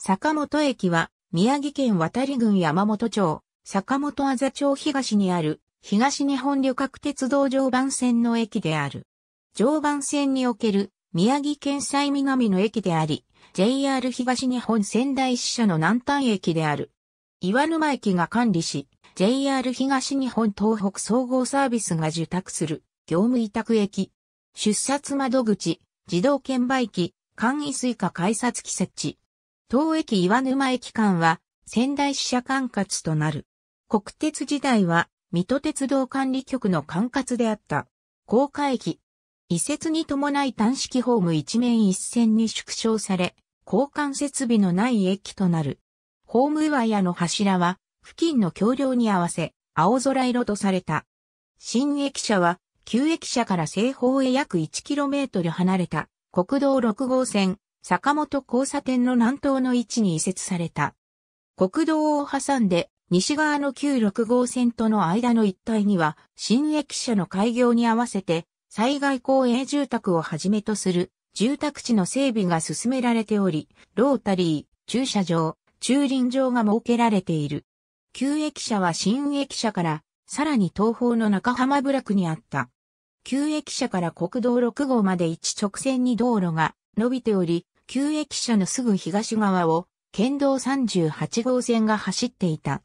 坂本駅は、宮城県渡郡山本町、坂本あざ町東にある、東日本旅客鉄道常磐線の駅である。常磐線における、宮城県西南の駅であり、JR 東日本仙台支社の南端駅である。岩沼駅が管理し、JR 東日本東北総合サービスが受託する、業務委託駅。出札窓口、自動券売機、簡易スイカ改札機設置。当駅岩沼駅間は仙台支社管轄となる。国鉄時代は水戸鉄道管理局の管轄であった。高架駅。移設に伴い単式ホーム一面一線に縮小され、交換設備のない駅となる。ホームワイヤの柱は、付近の橋梁に合わせ、青空色とされた。新駅舎は、旧駅舎から西方へ約 1km 離れた、国道6号線、坂本交差点の南東の位置に移設された。国道を挟んで西側の旧6号線との間の一帯には、新駅舎の開業に合わせて、災害公営住宅をはじめとする住宅地の整備が進められており、ロータリー、駐車場、駐輪場が設けられている。旧駅舎は新駅舎から、さらに東方の中浜部落にあった。旧駅舎から国道6号まで一直線に道路が伸びており、旧駅舎のすぐ東側を、県道38号線が走っていた。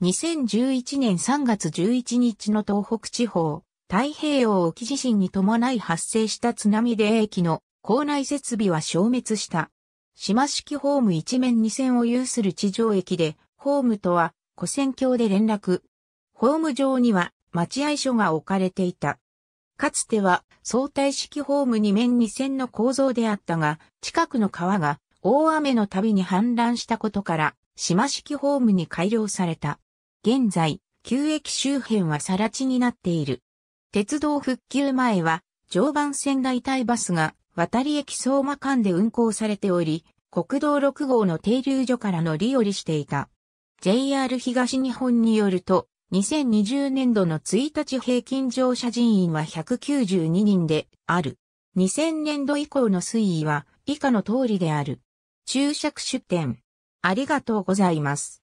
2011年3月11日の東北地方、太平洋沖地震に伴い発生した津波で駅の構内設備は消滅した。島式ホーム一面二線を有する地上駅で、ホームとは古線橋で連絡。ホーム上には待合所が置かれていた。かつては相対式ホーム2面2線の構造であったが、近くの川が大雨の度に氾濫したことから、島式ホームに改良された。現在、旧駅周辺は更地になっている。鉄道復旧前は、常磐線代替バスが渡り駅相馬間で運行されており、国道6号の停留所から乗り降りしていた。JR 東日本によると、2020年度の1日平均乗車人員は192人である。2000年度以降の推移は以下の通りである。注釈出典。ありがとうございます。